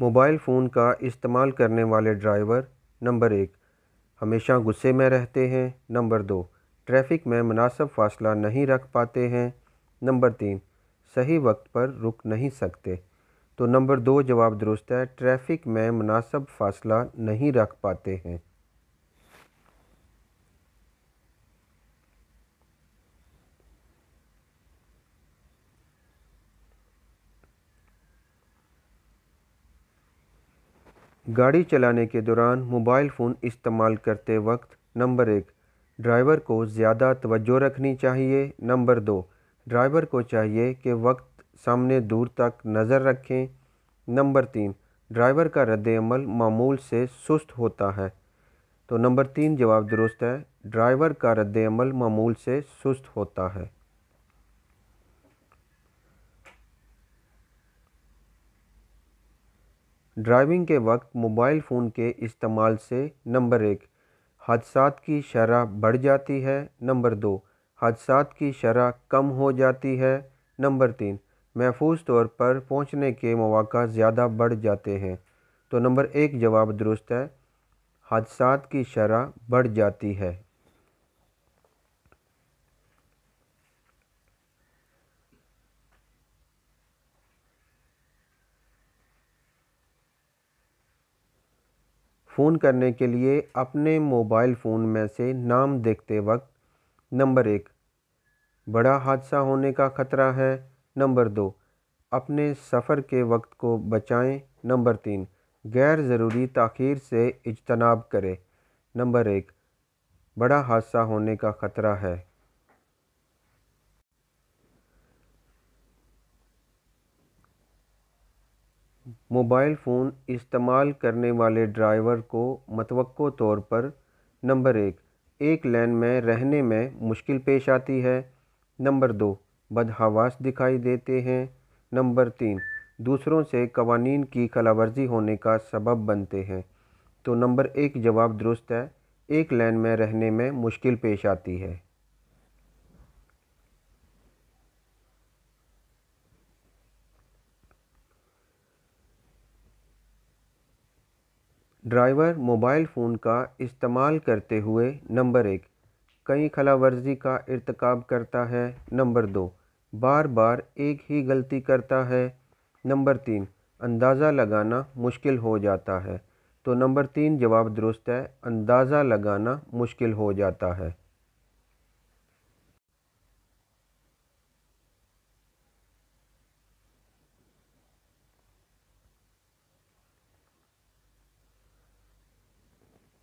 mobile phone का इस्तेमाल करने वाले ड्राइवर नंबर एक हमेशा गुस्से में रहते हैं नंबर दो ट्रैफिक में मुनासब फासला नहीं रख पाते हैं नंबर तीन सही वक्त पर रुक नहीं सकते तो नंबर दो जवाब दुरुस्त है ट्रैफिक में मुनासब फासला नहीं रख पाते हैं गाड़ी चलाने के दौरान मोबाइल फ़ोन इस्तेमाल करते वक्त नंबर एक ड्राइवर को ज़्यादा तवज्जो रखनी चाहिए नंबर दो ड्राइवर को चाहिए कि वक्त सामने दूर तक नज़र रखें नंबर तीन ड्राइवर का रद्द मामूल से सुस्त होता है तो नंबर तीन जवाब दुरुस्त है ड्राइवर का रद्दमल मामूल से सुस्त होता है ड्राइविंग के वक्त मोबाइल फ़ोन के इस्तेमाल से नंबर एक हादसा की शरह बढ़ जाती है नंबर दो हादसा की शरह कम हो जाती है नंबर तीन महफूज तौर पर पहुंचने के मौाक़ा ज़्यादा बढ़ जाते हैं तो नंबर एक जवाब दुरुस्त है हादसा की शरह बढ़ जाती है फ़ोन करने के लिए अपने मोबाइल फ़ोन में से नाम देखते वक्त नंबर एक बड़ा हादसा होने का ख़तरा है नंबर दो अपने सफ़र के वक्त को बचाएं नंबर तीन गैर ज़रूरी तखीर से इजतनाब करें नंबर एक बड़ा हादसा होने का ख़तरा है मोबाइल फ़ोन इस्तेमाल करने वाले ड्राइवर को मतवक़ो तौर पर नंबर एक एक लेन में रहने में मुश्किल पेश आती है नंबर दो बदहवास दिखाई देते हैं नंबर तीन दूसरों से कवानीन की खलावर्जी होने का सबब बनते हैं तो नंबर एक जवाब दुरुस्त है एक लेन में रहने में मुश्किल पेश आती है ड्राइवर मोबाइल फ़ोन का इस्तेमाल करते हुए नंबर एक कई खलावर्जी का इरतकब करता है नंबर दो बार बार एक ही गलती करता है नंबर तीन अंदाज़ा लगाना मुश्किल हो जाता है तो नंबर तीन जवाब दुरुस्त है अंदाज़ा लगाना मुश्किल हो जाता है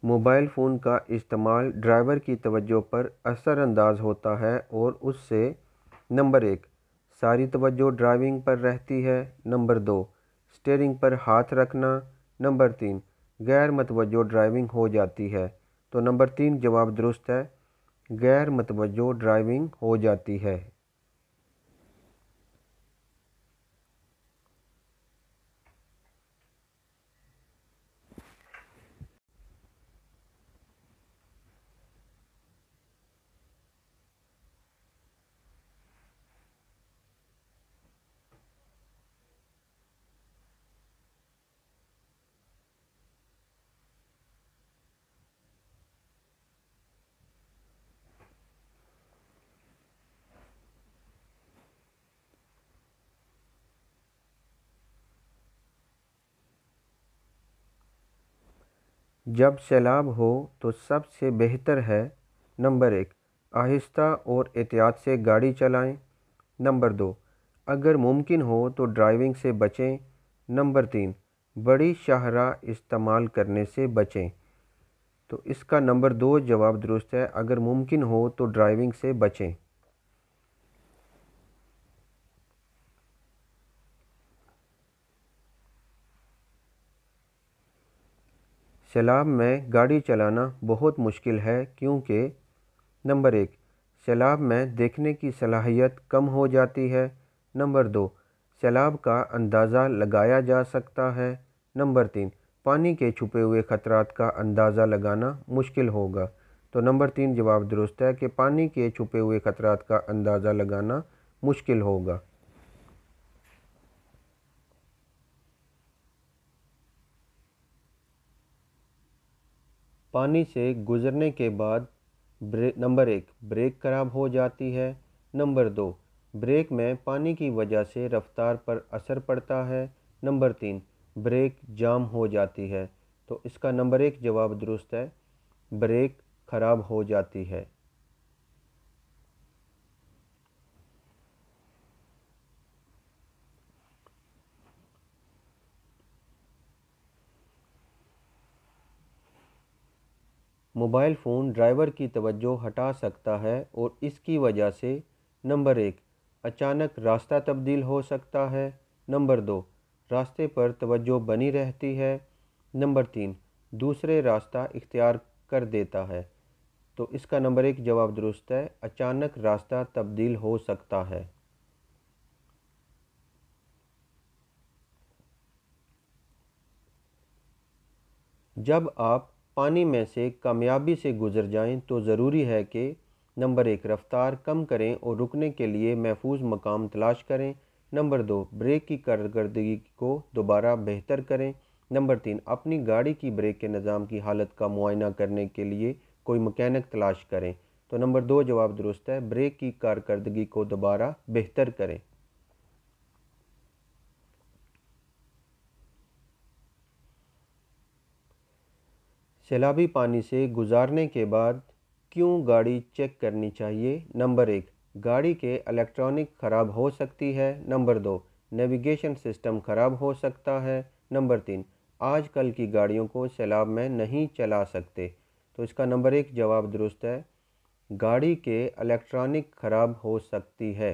मोबाइल फ़ोन का इस्तेमाल ड्राइवर की तवज्जो पर असरअंदाज होता है और उससे नंबर एक सारी तवज्जो ड्राइविंग पर रहती है नंबर दो स्टेयरिंग पर हाथ रखना नंबर तीन गैर मतवजो ड्राइविंग हो जाती है तो नंबर तीन जवाब दुरुस्त है गैर मतवजो ड्राइविंग हो जाती है जब सैलाब हो तो सबसे बेहतर है नंबर एक आहिस्ता और एहतियात से गाड़ी चलाएं नंबर दो अगर मुमकिन हो तो ड्राइविंग से बचें नंबर तीन बड़ी शाहरा इस्तेमाल करने से बचें तो इसका नंबर दो जवाब दुरुस्त है अगर मुमकिन हो तो ड्राइविंग से बचें सैलाब में गाड़ी चलाना बहुत मुश्किल है क्योंकि नंबर एक सैलाब में देखने की सलाहियत कम हो जाती है नंबर दो सैलाब का अंदाज़ा लगाया जा सकता है नंबर तीन पानी के छुपे हुए ख़तरात का अंदाज़ा लगाना मुश्किल होगा तो नंबर तीन जवाब दुरुस्त है कि पानी के छुपे हुए ख़तरात का अंदाज़ा लगाना मुश्किल होगा पानी से गुजरने के बाद नंबर एक ब्रेक खराब हो जाती है नंबर दो ब्रेक में पानी की वजह से रफ्तार पर असर पड़ता है नंबर तीन ब्रेक जाम हो जाती है तो इसका नंबर एक जवाब दुरुस्त है ब्रेक ख़राब हो जाती है मोबाइल फ़ोन ड्राइवर की तवज्जो हटा सकता है और इसकी वजह से नंबर एक अचानक रास्ता तब्दील हो सकता है नंबर दो रास्ते पर तवज्जो बनी रहती है नंबर तीन दूसरे रास्ता इख्तियार कर देता है तो इसका नंबर एक जवाब दुरुस्त है अचानक रास्ता तब्दील हो सकता है जब आप पानी में से कामयाबी से गुजर जाएं तो ज़रूरी है कि नंबर एक रफ्तार कम करें और रुकने के लिए महफूज मकाम तलाश करें नंबर दो ब्रेक की कारकर्दगी को दोबारा बेहतर करें नंबर तीन अपनी गाड़ी की ब्रेक के निज़ाम की हालत का मुआयना करने के लिए कोई मकैनिक तलाश करें तो नंबर दो जवाब दुरुस्त है ब्रेक की कारकर्दगी को दोबारा बेहतर करें सैलाबी पानी से गुजारने के बाद क्यों गाड़ी चेक करनी चाहिए नंबर एक गाड़ी के इलेक्ट्रॉनिक ख़राब हो सकती है नंबर दो नेविगेशन सिस्टम ख़राब हो सकता है नंबर तीन आजकल की गाड़ियों को सैलाब में नहीं चला सकते तो इसका नंबर एक जवाब दुरुस्त है गाड़ी के इलेक्ट्रॉनिक ख़राब हो सकती है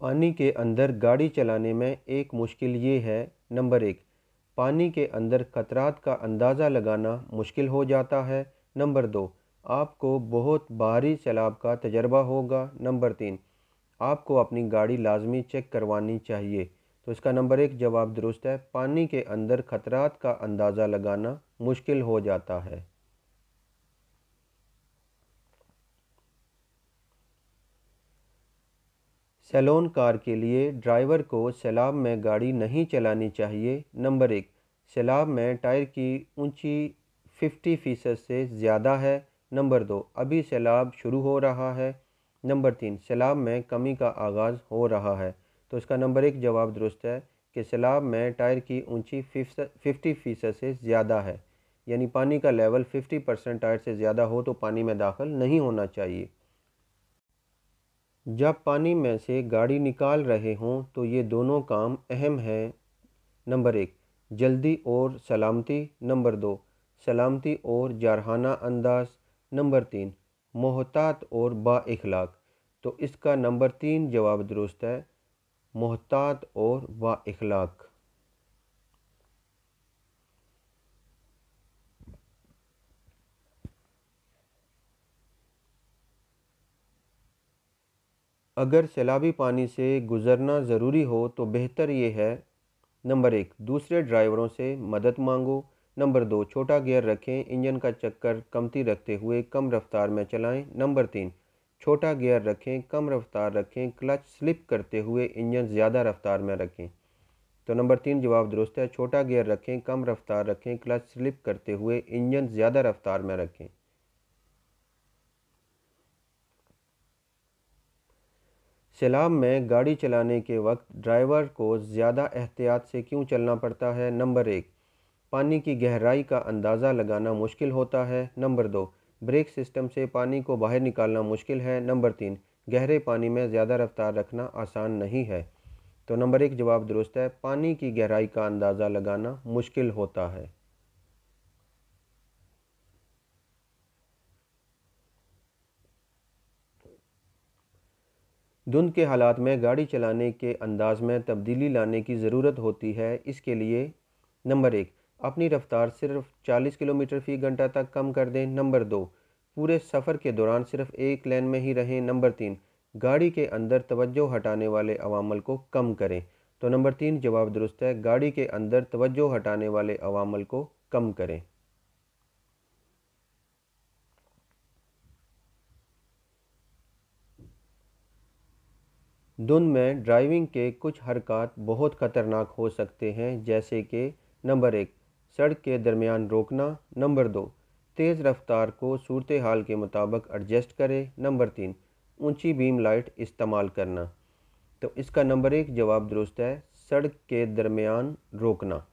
पानी के अंदर गाड़ी चलाने में एक मुश्किल ये है नंबर एक पानी के अंदर खतरात का अंदाज़ा लगाना मुश्किल हो जाता है नंबर दो आपको बहुत भारी सैलाब का तजर्बा होगा नंबर तीन आपको अपनी गाड़ी लाजमी चेक करवानी चाहिए तो इसका नंबर एक जवाब दुरुस्त है पानी के अंदर खतरात का अंदाज़ा लगाना मुश्किल हो जाता है सैलोन कार के लिए ड्राइवर को सैलाब में गाड़ी नहीं चलानी चाहिए नंबर एक सैलाब में टायर की ऊंची 50 फ़ीसद से ज़्यादा है नंबर दो अभी सैलाब शुरू हो रहा है नंबर तीन सैलाब में कमी का आगाज़ हो रहा है तो इसका नंबर एक जवाब दुरुस्त है कि सैलाब में टायर की ऊंची फिफ्टी फ़ीसद से ज़्यादा है यानी पानी का लेवल 50 परसेंट टायर से ज़्यादा हो तो पानी में दाखिल नहीं होना चाहिए जब पानी में से गाड़ी निकाल रहे हों तो ये दोनों काम अहम हैं नंबर एक जल्दी और सलामती नंबर दो सलामती और जारहाना अंदाज नंबर तीन मोहतात और बाखलाक तो इसका नंबर तीन जवाब दुरुस्त है मोहतात और बाखलाक अगर सैलाबी पानी से गुज़रना ज़रूरी हो तो बेहतर ये है नंबर एक दूसरे ड्राइवरों से मदद मांगो नंबर दो छोटा गियर रखें इंजन का चक्कर कमती रखते हुए कम रफ्तार में चलाएं नंबर तीन छोटा गियर रखें कम रफ्तार रखें क्लच स्लिप करते हुए इंजन ज़्यादा रफ्तार में रखें तो नंबर तीन जवाब दुरुस्त है छोटा गियर रखें कम रफ्तार रखें क्लच स्लिप करते हुए इंजन ज़्यादा रफ्तार में रखें सैलाब में गाड़ी चलाने के वक्त ड्राइवर को ज़्यादा एहतियात से क्यों चलना पड़ता है नंबर एक पानी की गहराई का अंदाज़ा लगाना मुश्किल होता है नंबर दो ब्रेक सिस्टम से पानी को बाहर निकालना मुश्किल है नंबर तीन गहरे पानी में ज़्यादा रफ्तार रखना आसान नहीं है तो नंबर एक जवाब दुरुस्त है पानी की गहराई का अंदाज़ा लगाना मुश्किल होता है धुंध के हालात में गाड़ी चलाने के अंदाज में तब्दीली लाने की ज़रूरत होती है इसके लिए नंबर एक अपनी रफ़्तार सिर्फ 40 किलोमीटर फ़ी घंटा तक कम कर दें नंबर दो पूरे सफ़र के दौरान सिर्फ एक लेन में ही रहें नंबर तीन गाड़ी के अंदर तवज्जो हटाने वाले अवामल को कम करें तो नंबर तीन जवाब दुरुस्त है गाड़ी के अंदर तवज्जो हटाने वाले अवामल को कम करें धुन में ड्राइविंग के कुछ हरकत बहुत ख़तरनाक हो सकते हैं जैसे कि नंबर एक सड़क के दरमियान रोकना नंबर दो तेज़ रफ्तार को सूरत हाल के मुताबिक एडजस्ट करें नंबर तीन ऊंची बीम लाइट इस्तेमाल करना तो इसका नंबर एक जवाब दुरुस्त है सड़क के दरमियान रोकना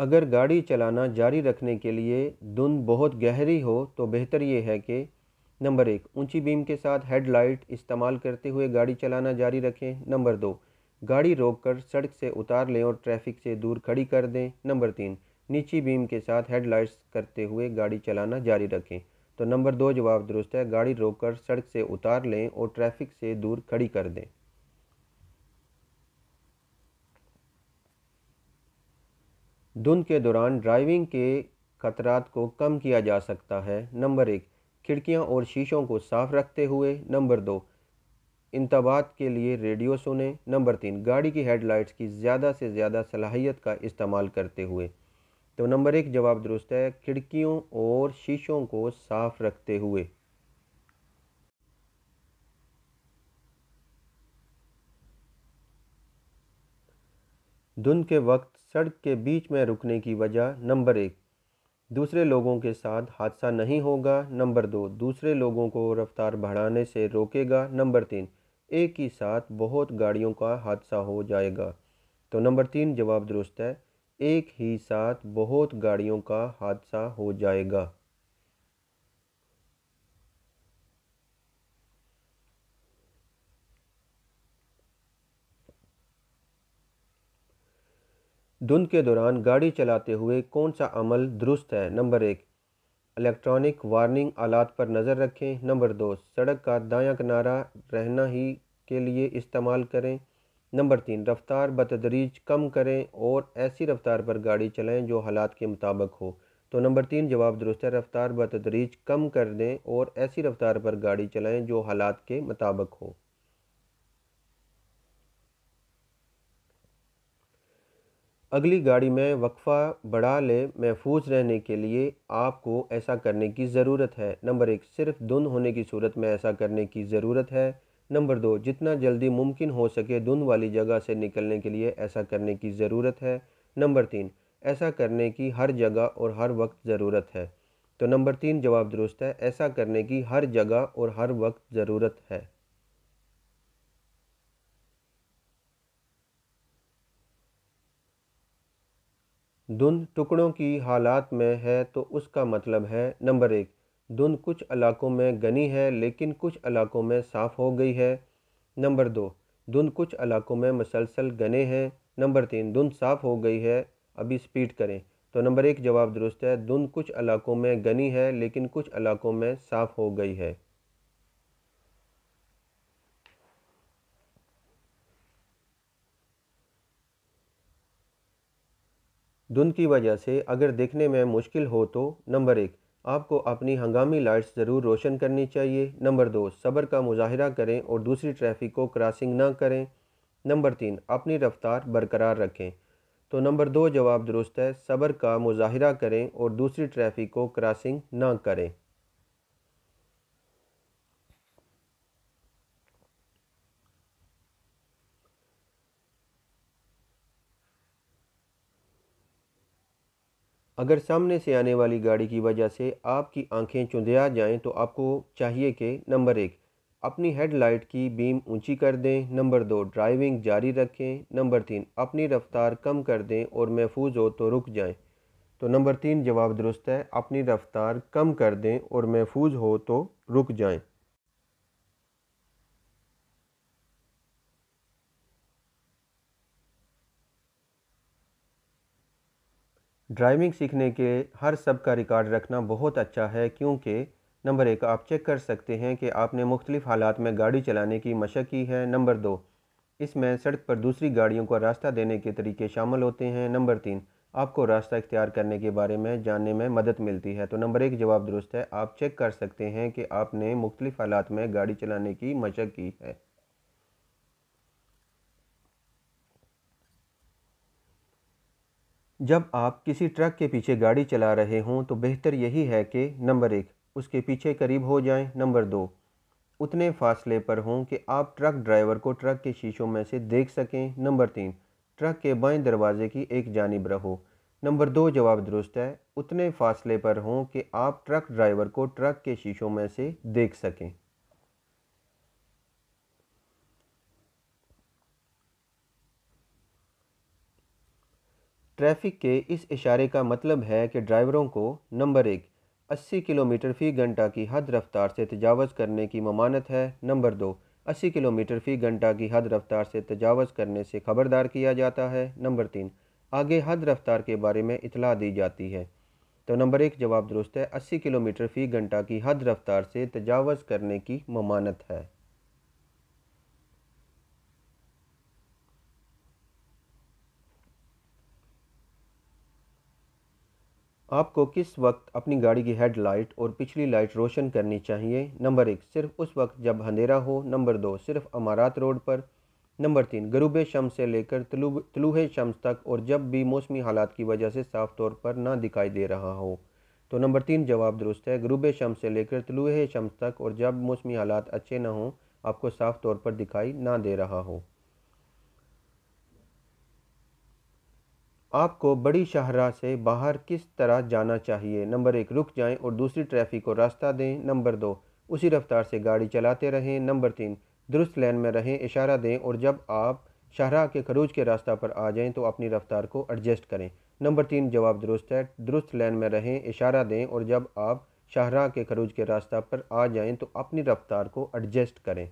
अगर गाड़ी चलाना जारी रखने के लिए धुंध बहुत गहरी हो तो बेहतर ये है कि नंबर एक ऊंची बीम के साथ हेडलाइट इस्तेमाल करते हुए गाड़ी चलाना जारी रखें नंबर दो गाड़ी रोककर सड़क से उतार लें और ट्रैफिक से दूर खड़ी कर दें नंबर तीन नीची बीम के साथ हेडलाइट्स करते हुए गाड़ी चलाना जारी रखें तो नंबर दो जवाब दुरुस्त है गाड़ी रोककर सड़क से उतार लें और ट्रैफिक से दूर खड़ी कर दें धुंध के दौरान ड्राइविंग के खतरात को कम किया जा सकता है नंबर एक खिड़कियाँ और शीशों को साफ़ रखते हुए नंबर दो इंतबात के लिए रेडियो सुने नंबर तीन गाड़ी की हेडलाइट्स की ज़्यादा से ज़्यादा सलाहियत का इस्तेमाल करते हुए तो नंबर एक जवाब दुरुस्त है खिड़कियों और शीशों को साफ़ रखते हुए धुंध के वक्त सड़क के बीच में रुकने की वजह नंबर एक दूसरे लोगों के साथ हादसा नहीं होगा नंबर दो दूसरे लोगों को रफ्तार बढ़ाने से रोकेगा नंबर तीन एक ही साथ बहुत गाड़ियों का हादसा हो जाएगा तो नंबर तीन जवाब दुरुस्त है एक ही साथ बहुत गाड़ियों का हादसा हो जाएगा धुंध के दौरान गाड़ी चलाते हुए कौन सा अमल दुरुस्त है नंबर एक इलेक्ट्रॉनिक वार्निंग आलात पर नज़र रखें नंबर दो सड़क का दायां किनारा रहना ही के लिए इस्तेमाल करें नंबर तीन रफ़्तार बतदरीज कम करें और ऐसी रफ़्तार पर गाड़ी चलाएं जो हालात के मुताबिक हो तो नंबर तीन जवाब दुरुस्त है रफ़्तार बतदरीज कम कर दें और ऐसी रफ़्तार पर गाड़ी चलाएं जो हालात के मुताबिक हो अगली गाड़ी में वक्फ़ा बढ़ा ले महफूज रहने के लिए आपको ऐसा करने की ज़रूरत है नंबर एक सिर्फ धुन होने की सूरत में ऐसा करने की ज़रूरत है नंबर दो जितना जल्दी मुमकिन हो सके धुन वाली जगह से निकलने के लिए ऐसा करने की ज़रूरत है नंबर तीन ऐसा करने की हर जगह और हर वक्त ज़रूरत है तो नंबर तीन जवाब दुरुस्त है ऐसा करने की हर जगह और हर वक्त ज़रूरत है धुंध टुकड़ों की हालात में है तो उसका मतलब है नंबर एक धुंध कुछ इलाकों में गनी है लेकिन कुछ इलाकों में साफ़ हो गई है नंबर दो धुंध कुछ इलाकों में मसलसल गने हैं नंबर तीन धुंध साफ़ हो गई है अभी स्पीड करें तो नंबर एक जवाब दुरुस्त है धुंध कुछ इलाकों में गनी है लेकिन कुछ इलाकों में साफ़ हो गई है धुंध की वजह से अगर देखने में मुश्किल हो तो नंबर एक आपको अपनी हंगामी लाइट्स ज़रूर रोशन करनी चाहिए नंबर दो सब्र का मुजाहरा करें और दूसरी ट्रैफिक को क्रॉसिंग ना करें नंबर तीन अपनी रफ्तार बरकरार रखें तो नंबर दो जवाब दुरुस्त है सब्र का मुजाहरा करें और दूसरी ट्रैफिक को क्रॉसिंग ना करें अगर सामने से आने वाली गाड़ी की वजह से आपकी आंखें चुंधिया जाएं तो आपको चाहिए कि नंबर एक अपनी हेडलाइट की बीम ऊंची कर दें नंबर दो ड्राइविंग जारी रखें नंबर तीन अपनी रफ्तार कम कर दें और महफूज हो तो रुक जाएं तो नंबर तीन जवाब दुरुस्त है अपनी रफ्तार कम कर दें और महफूज हो तो रुक जाएँ ड्राइविंग सीखने के हर सब का रिकॉर्ड रखना बहुत अच्छा है क्योंकि नंबर एक आप चेक कर सकते हैं कि आपने मुख्तलिफ़ हालात में गाड़ी चलाने की मशक की है नंबर दो इसमें सड़क पर दूसरी गाड़ियों को रास्ता देने के तरीके शामिल होते हैं नंबर तीन आपको रास्ता इख्तियार करने के बारे में जानने में मदद मिलती है तो नंबर एक जवाब दुरुस्त है आप चेक कर सकते हैं कि आपने मुख्तलिफ़ हालात में गाड़ी चलाने की मशक की है जब आप किसी ट्रक के पीछे गाड़ी चला रहे हों तो बेहतर यही है कि नंबर एक उसके पीछे करीब हो जाएं नंबर दो उतने फासले पर हों कि आप ट्रक ड्राइवर को ट्रक के शीशों में से देख सकें नंबर तीन ट्रक के बाएं दरवाजे की एक जानब रहो नंबर दो जवाब दुरुस्त है उतने फासले पर हों कि आप ट्रक ड्राइवर को ट्रक के शीशों में से देख सकें ट्रैफिक के इस इशारे का मतलब है कि ड्राइवरों को नंबर एक अस्सी किलोमीटर फ़ी घंटा की हद रफ्तार से तजावज़ करने की ममानत है नंबर दो अस्सी किलोमीटर फ़ी घंटा की हद रफ्तार से तजावज़ करने से खबरदार किया जाता है नंबर तीन आगे हद रफ्तार के बारे में इतला दी जाती है तो नंबर एक जवाब दुरुस्त है अस्सी किलोमीटर फ़ी घंटा की हद रफ्तार से तजावज़ करने की ममानत है आपको किस वक्त अपनी गाड़ी की हेडलाइट और पिछली लाइट रोशन करनी चाहिए नंबर एक सिर्फ उस वक्त जब अंधेरा हो नंबर दो सिर्फ अमारात रोड पर नंबर तीन गरूब शम्स से लेकर तलुह शम्स तक और जब भी मौसमी हालात की वजह से साफ तौर पर ना दिखाई दे रहा हो तो नंबर तीन जवाब दुरुस्त है गरूब शम से लेकर तलुह शम्स तक और जब मौसमी हालात अच्छे ना हों आपको साफ तौर पर दिखाई ना दे रहा हो आपको बड़ी शाहरा से बाहर किस तरह जाना चाहिए नंबर एक रुक जाएं और दूसरी ट्रैफिक को रास्ता दें नंबर दो उसी रफ्तार से गाड़ी चलाते रहें नंबर तीन दुरुस्त लेन में रहें इशारा दें और जब आप शाहरा के खरूज के रास्ता पर आ जाएं तो अपनी रफ्तार को एडजस्ट करें नंबर तीन जवाब दुरुस्त है दुरुस्त लेन में रहें इशारा दें और जब आप शाहरा के खरूज के रास्ता पर आ जाएँ तो अपनी रफ्तार को एडजस्ट करें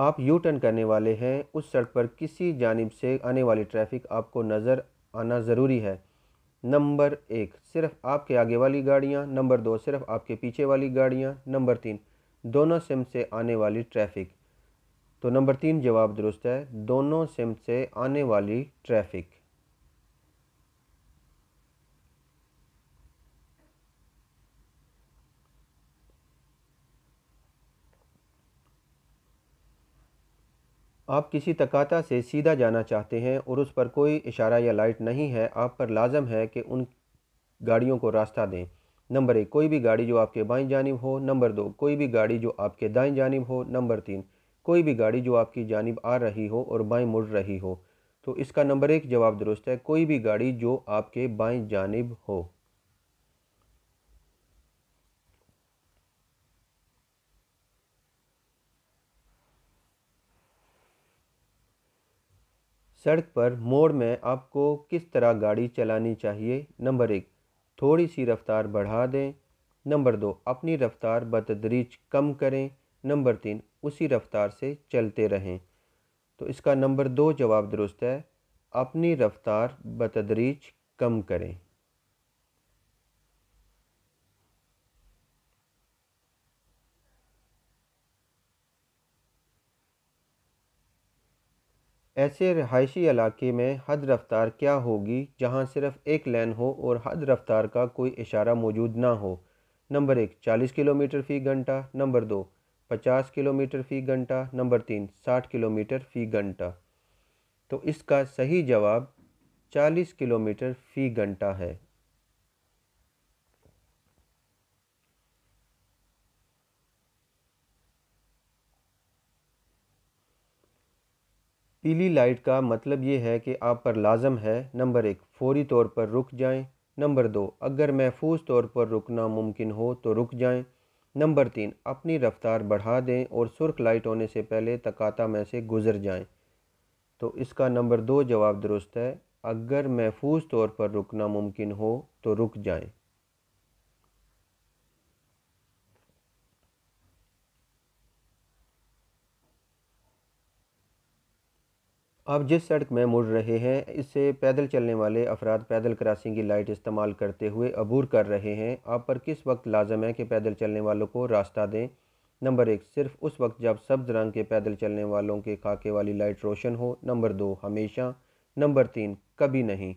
आप यू टर्न करने वाले हैं उस सड़क पर किसी जानब से आने वाली ट्रैफिक आपको नज़र आना ज़रूरी है नंबर एक सिर्फ आपके आगे वाली गाड़ियाँ नंबर दो सिर्फ आपके पीछे वाली गाड़ियाँ नंबर तीन दोनों सिम से आने वाली ट्रैफिक तो नंबर तीन जवाब दुरुस्त है दोनों सिम से आने वाली ट्रैफिक आप किसी तकाता से सीधा जाना चाहते हैं और उस पर कोई इशारा या लाइट नहीं है आप पर लाजम है कि उन गाड़ियों को रास्ता दें नंबर एक कोई भी गाड़ी जो आपके बाई जानब हो नंबर दो कोई भी गाड़ी जो आपके दाएं जानब हो नंबर तीन कोई भी गाड़ी जो आपकी जानब आ रही हो और बाएँ मुड़ रही हो तो इसका नंबर एक जवाब दुरुस्त है कोई भी गाड़ी जो आपके बाएँ जानब हो सड़क पर मोड़ में आपको किस तरह गाड़ी चलानी चाहिए नंबर एक थोड़ी सी रफ़्तार बढ़ा दें नंबर दो अपनी रफ़्तार बतदरीज कम करें नंबर तीन उसी रफ़्तार से चलते रहें तो इसका नंबर दो जवाब दुरुस्त है अपनी रफ़्तार बतदरीज कम करें ऐसे रहायशी इलाके में हद रफ्तार क्या होगी जहां सिर्फ एक लेन हो और हद रफ्तार का कोई इशारा मौजूद ना हो नंबर एक चालीस किलोमीटर फ़ी घंटा नंबर दो पचास किलोमीटर फ़ी घंटा नंबर तीन साठ किलोमीटर फ़ी घंटा तो इसका सही जवाब चालीस किलोमीटर फ़ी घंटा है पीली लाइट का मतलब ये है कि आप पर लाजम है नंबर एक फौरी तौर पर रुक जाएं नंबर दो अगर महफूज तौर पर रुकना मुमकिन हो तो रुक जाएं नंबर तीन अपनी रफ्तार बढ़ा दें और सुर्ख लाइट होने से पहले तकाता में से गुजर जाएं तो इसका नंबर दो जवाब दुरुस्त है अगर महफूज तौर पर रुकना मुमकिन हो तो रुक जाएँ आप जिस सड़क में मुड़ रहे हैं इससे पैदल चलने वाले अफराद पैदल क्रॉसिंग की लाइट इस्तेमाल करते हुए अबूर कर रहे हैं आप पर किस वक्त लाजम है कि पैदल चलने वालों को रास्ता दें नंबर एक सिर्फ उस वक्त जब सब्ज रंग के पैदल चलने वालों के खाके वाली लाइट रोशन हो नंबर दो हमेशा नंबर तीन कभी नहीं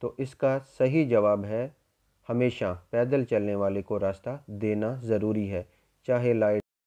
तो इसका सही जवाब है हमेशा पैदल चलने वाले को रास्ता देना ज़रूरी है चाहे लाइट